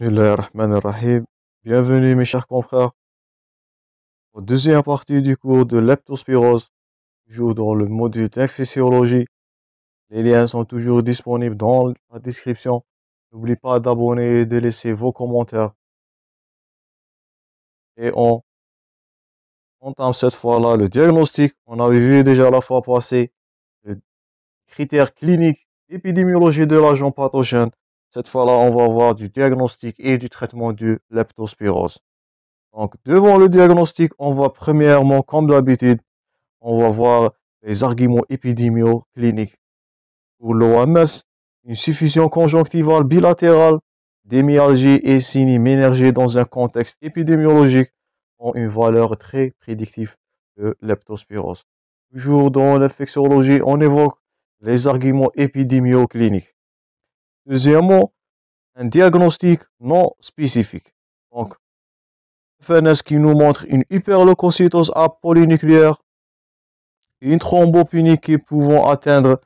Bismillahirrahmanirrahim. Bienvenue mes chers confrères au deuxième partie du cours de leptospirose, toujours dans le module d'infysiologie. Les liens sont toujours disponibles dans la description. N'oubliez pas d'abonner et de laisser vos commentaires. Et on entame cette fois-là le diagnostic. On avait vu déjà la fois passée le critère clinique épidémiologie de l'agent pathogène cette fois-là, on va voir du diagnostic et du traitement du leptospirose. Donc, devant le diagnostic, on voit premièrement, comme d'habitude, on va voir les arguments épidémiocliniques. cliniques. Pour l'OMS, une suffusion conjonctivale bilatérale, démialgie et synéménergie dans un contexte épidémiologique ont une valeur très prédictive de leptospirose. Toujours dans l'infectiologie, on évoque les arguments épidémiocliniques. Deuxièmement, un diagnostic non spécifique. Donc, FNS qui nous montre une hyperlococytose à polynucléaire, une thrombopénie qui pouvant atteindre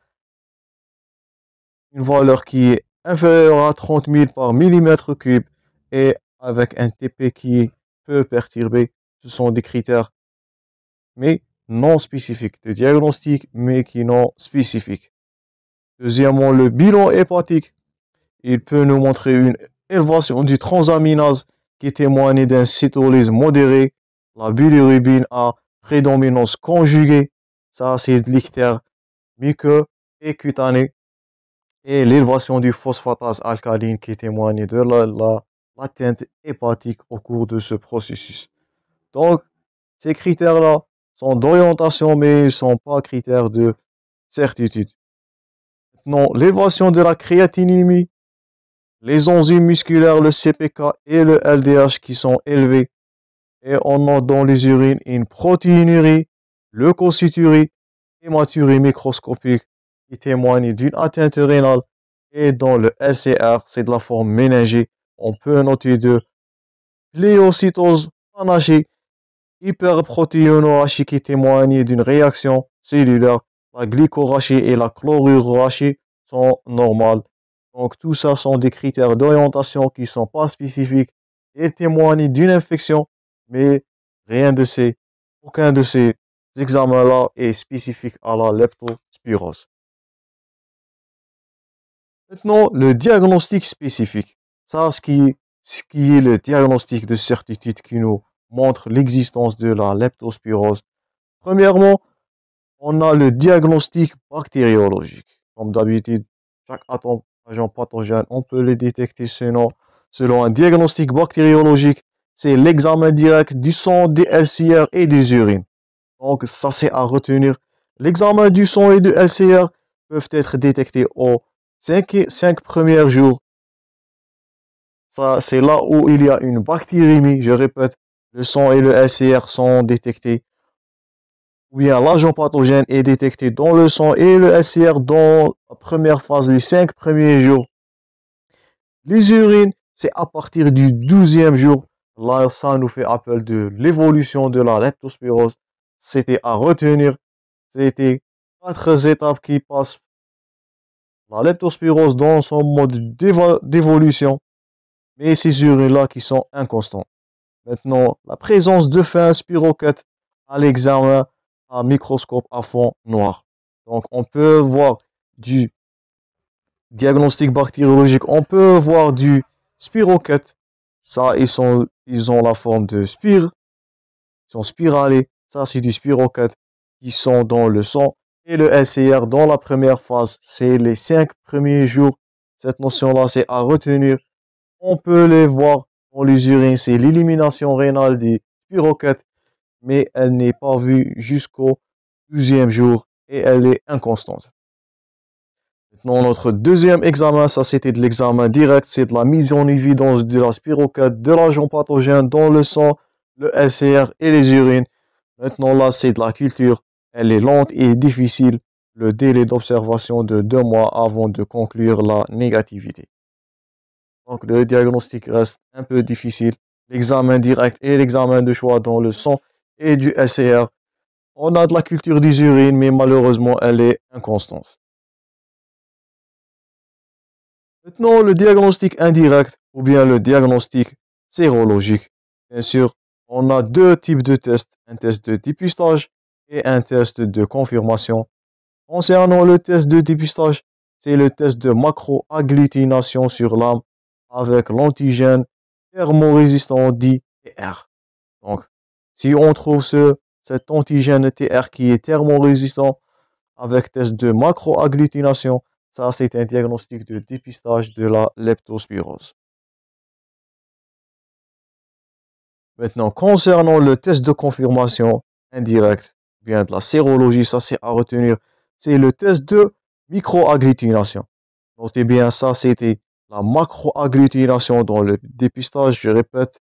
une valeur qui est inférieure à 30 000 par millimètre cube et avec un TP qui peut peu perturbé. Ce sont des critères, mais non spécifiques, de diagnostic, mais qui non spécifiques. Deuxièmement, le bilan hépatique il peut nous montrer une élevation du transaminase qui témoigne d'un cytolyse modéré, la bilirubine à prédominance conjuguée, ça acide lictère muqueux et cutané, et l'élevation du phosphatase alcaline qui témoigne de l'atteinte la, hépatique au cours de ce processus. Donc, ces critères-là sont d'orientation, mais ils ne sont pas critères de certitude. Maintenant, l'élévation de la créatinémie les enzymes musculaires, le CPK et le LDH qui sont élevés. Et on a dans les urines une protéinurie, leucocyturie, hématurie microscopique qui témoigne d'une atteinte rénale. Et dans le SCR, c'est de la forme méningée. On peut noter de pléocytose panachée, hyperprotéinorachie qui témoigne d'une réaction cellulaire. La glycorachie et la chlorurachie sont normales. Donc tout ça sont des critères d'orientation qui ne sont pas spécifiques et témoignent d'une infection, mais rien de ces, aucun de ces examens-là est spécifique à la leptospirose. Maintenant, le diagnostic spécifique. Ça, ce qui, est le diagnostic de certitude qui nous montre l'existence de la leptospirose. Premièrement, on a le diagnostic bactériologique. Comme d'habitude, chaque agents pathogènes, on peut les détecter selon un diagnostic bactériologique. C'est l'examen direct du sang, des LCR et des urines. Donc, ça, c'est à retenir. L'examen du sang et du LCR peuvent être détectés aux 5, premiers jours. Ça, c'est là où il y a une bactériémie. Je répète, le sang et le LCR sont détectés oui, l'agent pathogène est détecté dans le sang et le SIR dans la première phase, les 5 premiers jours. Les urines, c'est à partir du 12e jour. Là, ça nous fait appel de l'évolution de la leptospirose. C'était à retenir. C'était quatre étapes qui passent. La leptospirose dans son mode d'évolution, mais ces urines-là qui sont inconstantes. Maintenant, la présence de fin spiroquette à l'examen un microscope à fond noir. Donc on peut voir du diagnostic bactériologique, on peut voir du spiroquette. Ça, ils, sont, ils ont la forme de spire. sont spiralés. Ça, c'est du spiroquette. qui sont dans le sang. Et le SCR dans la première phase, c'est les cinq premiers jours. Cette notion-là, c'est à retenir. On peut les voir dans les urines, c'est l'élimination rénale des spiroquettes mais elle n'est pas vue jusqu'au deuxième jour et elle est inconstante. Maintenant, notre deuxième examen, ça c'était de l'examen direct, c'est de la mise en évidence de la spirochète, de l'agent pathogène dans le sang, le SCR et les urines. Maintenant, là, c'est de la culture. Elle est lente et difficile. Le délai d'observation de deux mois avant de conclure la négativité. Donc, le diagnostic reste un peu difficile. L'examen direct et l'examen de choix dans le sang et du SCR. On a de la culture des urines, mais malheureusement, elle est inconstante. Maintenant, le diagnostic indirect ou bien le diagnostic sérologique. Bien sûr, on a deux types de tests, un test de dépistage et un test de confirmation. Concernant le test de dépistage, c'est le test de macroagglutination sur l'âme avec l'antigène thermorésistant dit Donc, si on trouve ce, cet antigène TR qui est thermorésistant avec test de macroagglutination, ça c'est un diagnostic de dépistage de la leptospirose. Maintenant, concernant le test de confirmation indirect, bien de la sérologie, ça c'est à retenir, c'est le test de microagglutination. Notez bien, ça c'était la macroagglutination dans le dépistage, je répète,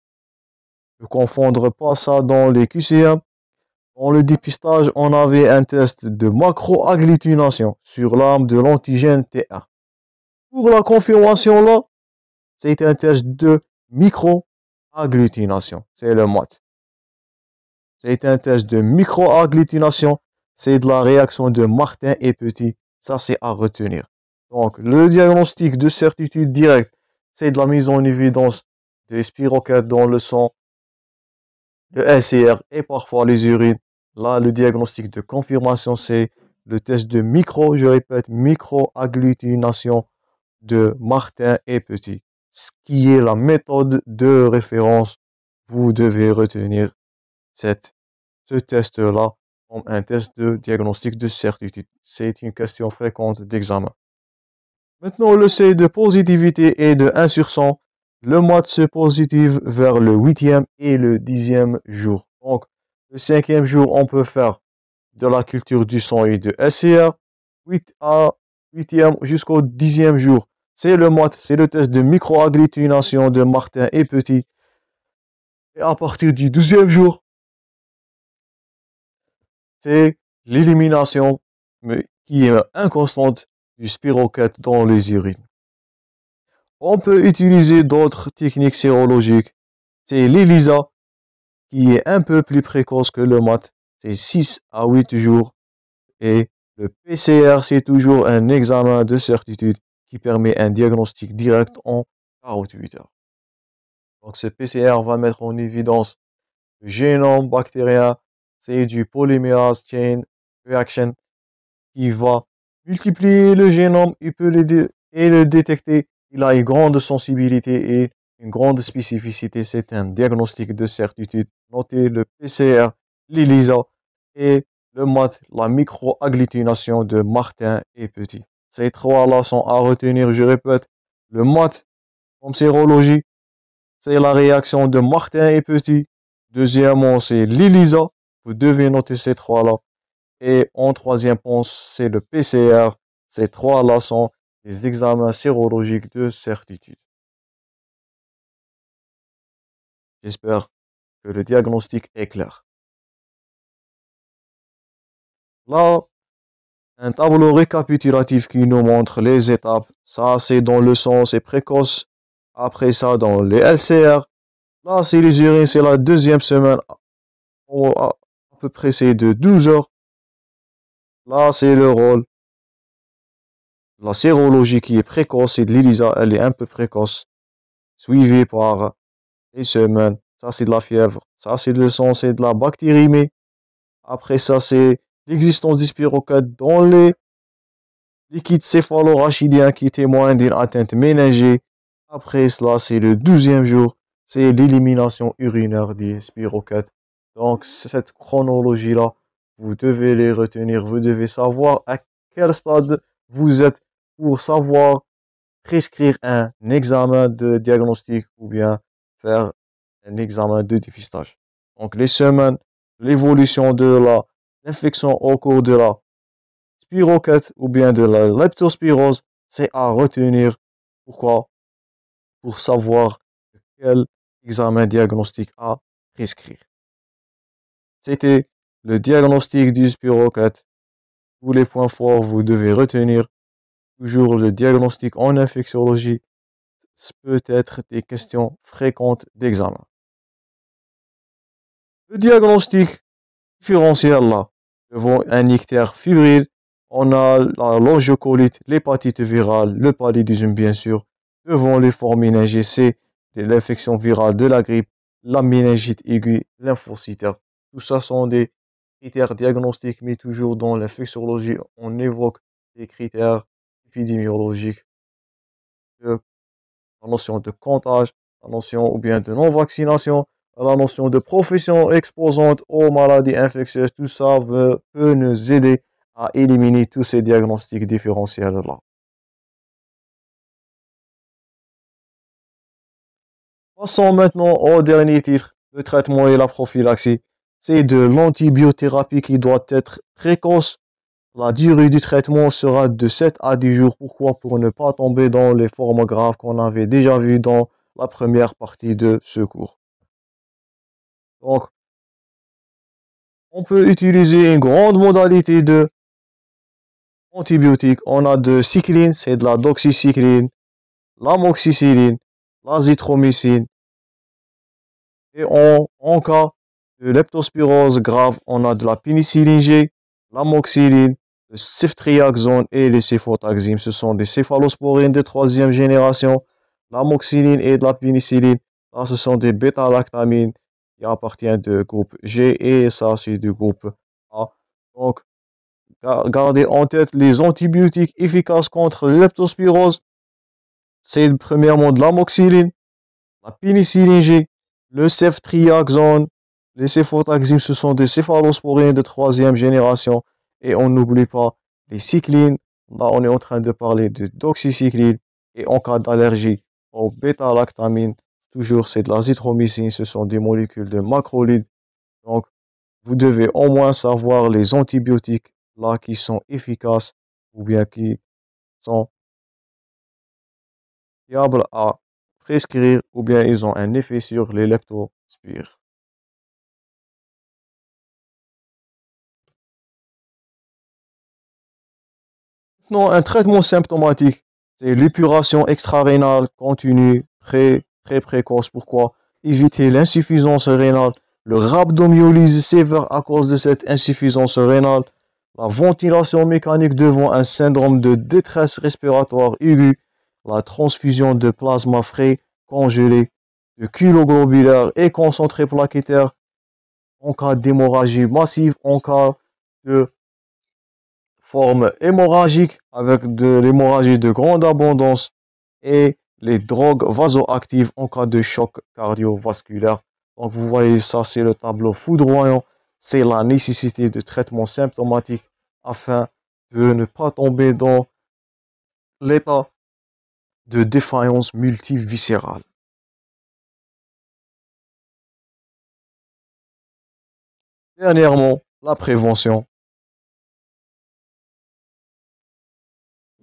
ne confondre pas ça dans les QCM. Dans le dépistage, on avait un test de macroagglutination sur l'arme de l'antigène t Pour la confirmation là, c'est un test de microagglutination. C'est le MOT. C'est un test de microagglutination. C'est de la réaction de Martin et Petit. Ça, c'est à retenir. Donc, le diagnostic de certitude directe, c'est de la mise en évidence des spiroquettes dans le sang le SCR et parfois les urines. Là, le diagnostic de confirmation, c'est le test de micro, je répète, micro agglutination de Martin et Petit, ce qui est la méthode de référence. Vous devez retenir cette, ce test-là comme un test de diagnostic de certitude. C'est une question fréquente d'examen. Maintenant, le C de positivité et de 1 sur 100 le mois de ce positif vers le huitième et le dixième jour. Donc, le cinquième jour, on peut faire de la culture du sang et de SCR. 8 e jusqu'au 10e jour. C'est le mois, c'est le test de microagglutination de Martin et Petit. Et à partir du 12e jour, c'est l'élimination qui est inconstante du spiroquette dans les urines. On peut utiliser d'autres techniques sérologiques. C'est l'ELISA qui est un peu plus précoce que le MAT. C'est 6 à 8 jours. Et le PCR, c'est toujours un examen de certitude qui permet un diagnostic direct en 48 heures. Donc ce PCR va mettre en évidence le génome bactérien, c'est du Polymerase chain reaction qui va multiplier le génome il peut et le détecter il a une grande sensibilité et une grande spécificité. C'est un diagnostic de certitude. Notez le PCR, l'ELISA et le MAT, la microagglutination de Martin et Petit. Ces trois-là sont à retenir, je répète. Le MAT, comme sérologie, c'est la réaction de Martin et Petit. Deuxièmement, c'est l'ELISA. Vous devez noter ces trois-là. Et en troisième point, c'est le PCR. Ces trois-là sont les examens sérologiques de certitude. J'espère que le diagnostic est clair. Là, un tableau récapitulatif qui nous montre les étapes. Ça, c'est dans le sens et précoce. Après ça, dans les LCR. Là, c'est les urines, c'est la deuxième semaine. À peu près, c'est de 12 heures. Là, c'est le rôle la sérologie qui est précoce et de l'ELISA, elle est un peu précoce, suivie par les semaines. Ça, c'est de la fièvre. Ça, c'est le sang, c'est de la bactérie. Après ça, c'est l'existence du spirochète dans les liquides céphalo-rachidiens qui témoignent d'une atteinte ménagée. Après cela, c'est le douzième jour, c'est l'élimination urinaire des spiroquette Donc, cette chronologie-là, vous devez les retenir, vous devez savoir à quel stade vous êtes pour savoir prescrire un examen de diagnostic ou bien faire un examen de dépistage. Donc les semaines, l'évolution de la l'infection au cours de la spiroquette ou bien de la leptospirose, c'est à retenir. Pourquoi Pour savoir quel examen diagnostic à prescrire. C'était le diagnostic du spiroquette. Tous les points forts, vous devez retenir Toujours le diagnostic en infectiologie peut être des questions fréquentes d'examen. Le diagnostic différentiel là, devant un ictère fibrile, on a la longiocolite, l'hépatite virale, le paludisme bien sûr, devant les formes C, l'infection virale de la grippe, la méningite aiguë, lymphocytaire. Tout ça sont des critères diagnostiques, mais toujours dans l'infectiologie, on évoque des critères épidémiologique. la notion de comptage, la notion ou bien de non-vaccination, la notion de profession exposante aux maladies infectieuses, tout ça veut, peut nous aider à éliminer tous ces diagnostics différentiels-là. Passons maintenant au dernier titre, le traitement et la prophylaxie. C'est de l'antibiothérapie qui doit être précoce la durée du traitement sera de 7 à 10 jours. Pourquoi Pour ne pas tomber dans les formes graves qu'on avait déjà vues dans la première partie de ce cours. Donc, on peut utiliser une grande modalité de antibiotiques. On a de cycline, c'est de la doxycycline, l'amoxicilline, l'azithromycine. Et en cas de leptospirose grave, on a de la pénicilline G, l'amoxicilline, le ceftriaxone et les cefotaxime, ce sont des céphalosporines de troisième génération, l'amoxiline et de la pénicilline. Ah, ce sont des bêta-lactamines qui appartiennent du groupe G et ça, c'est du groupe A. Donc, gardez en tête les antibiotiques efficaces contre leptospirose. C'est premièrement de l'amoxiline, la pénicilline G, le ceftriaxone, les cefotaxime, ce sont des céphalosporines de troisième génération. Et on n'oublie pas les cyclines. Là, on est en train de parler de doxycycline. Et en cas d'allergie aux bêta toujours c'est de la l'azithromycine. Ce sont des molécules de macrolides. Donc, vous devez au moins savoir les antibiotiques là qui sont efficaces ou bien qui sont fiables à prescrire ou bien ils ont un effet sur les leptospires. Maintenant, un traitement symptomatique, c'est l'épuration extra-rénale continue, très, très précoce. Pourquoi Éviter l'insuffisance rénale, le rhabdomyolyse sévère à cause de cette insuffisance rénale, la ventilation mécanique devant un syndrome de détresse respiratoire aiguë, la transfusion de plasma frais congelé, de globulaire et concentré plaquettaire en cas d'hémorragie massive, en cas de forme hémorragique avec de l'hémorragie de grande abondance et les drogues vasoactives en cas de choc cardiovasculaire. Donc vous voyez ça, c'est le tableau foudroyant. C'est la nécessité de traitement symptomatique afin de ne pas tomber dans l'état de défaillance multiviscérale. Dernièrement, la prévention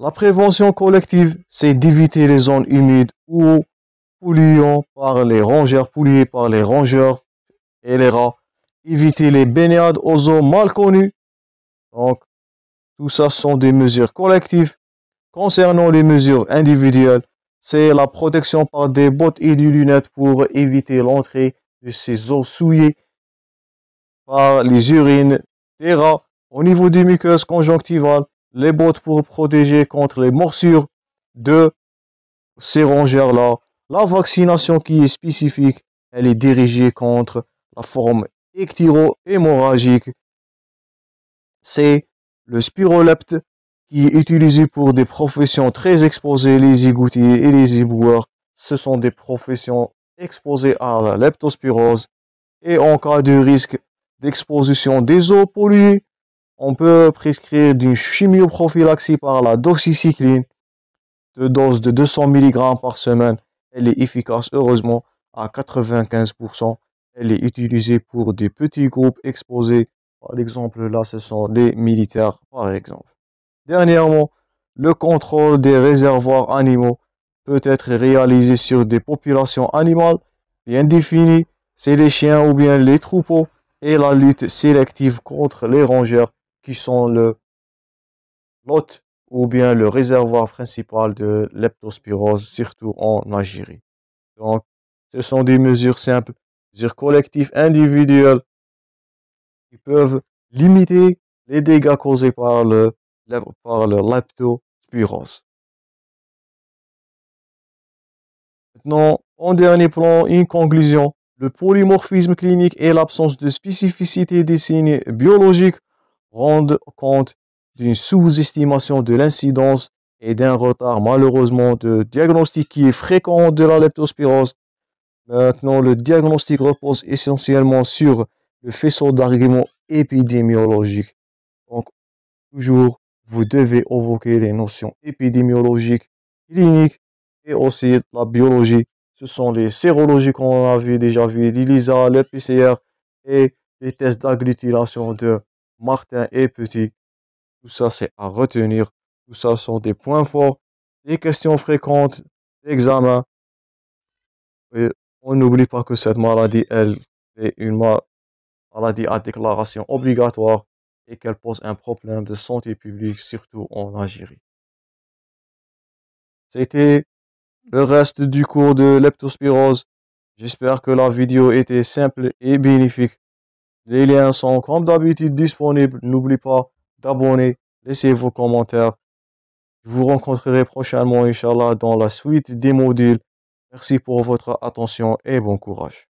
La prévention collective, c'est d'éviter les zones humides ou polluantes par les rongeurs, polluées par les rongeurs et les rats. Éviter les baignades aux eaux mal connues. Donc, tout ça sont des mesures collectives. Concernant les mesures individuelles, c'est la protection par des bottes et des lunettes pour éviter l'entrée de ces eaux souillées par les urines des rats au niveau des muqueuses conjonctivales les bottes pour protéger contre les morsures de ces rongeurs-là. La vaccination qui est spécifique, elle est dirigée contre la forme ectyro hémorragique C'est le spirolepte qui est utilisé pour des professions très exposées, les égoutiers et les éboueurs. Ce sont des professions exposées à la leptospirose et en cas de risque d'exposition des eaux polluées, on peut prescrire d'une chimioprophylaxie par la doxycycline de dose de 200 mg par semaine. Elle est efficace, heureusement, à 95%. Elle est utilisée pour des petits groupes exposés. Par exemple, là, ce sont des militaires, par exemple. Dernièrement, le contrôle des réservoirs animaux peut être réalisé sur des populations animales bien définies, c'est les chiens ou bien les troupeaux, et la lutte sélective contre les rongeurs qui sont le l'hôte ou bien le réservoir principal de leptospirose, surtout en Algérie. Donc, ce sont des mesures simples, des mesures collectives, individuelles, qui peuvent limiter les dégâts causés par le, par le leptospirose. Maintenant, en dernier plan, une conclusion. Le polymorphisme clinique et l'absence de spécificité des signes biologiques rendent compte d'une sous-estimation de l'incidence et d'un retard malheureusement de diagnostic qui est fréquent de la leptospirose. Maintenant, le diagnostic repose essentiellement sur le faisceau d'arguments épidémiologiques. Donc, toujours, vous devez évoquer les notions épidémiologiques, cliniques et aussi la biologie. Ce sont les sérologies qu'on a vu, déjà vu, l'ILISA, le PCR et les tests d'agglutination de Martin et Petit. Tout ça, c'est à retenir. Tout ça sont des points forts, des questions fréquentes, des examens. Et on n'oublie pas que cette maladie, elle, est une maladie à déclaration obligatoire et qu'elle pose un problème de santé publique, surtout en Algérie. C'était le reste du cours de leptospirose. J'espère que la vidéo était simple et bénéfique. Les liens sont comme d'habitude disponibles. N'oubliez pas d'abonner, laissez vos commentaires. Je vous rencontrerai prochainement, Inch'Allah, dans la suite des modules. Merci pour votre attention et bon courage.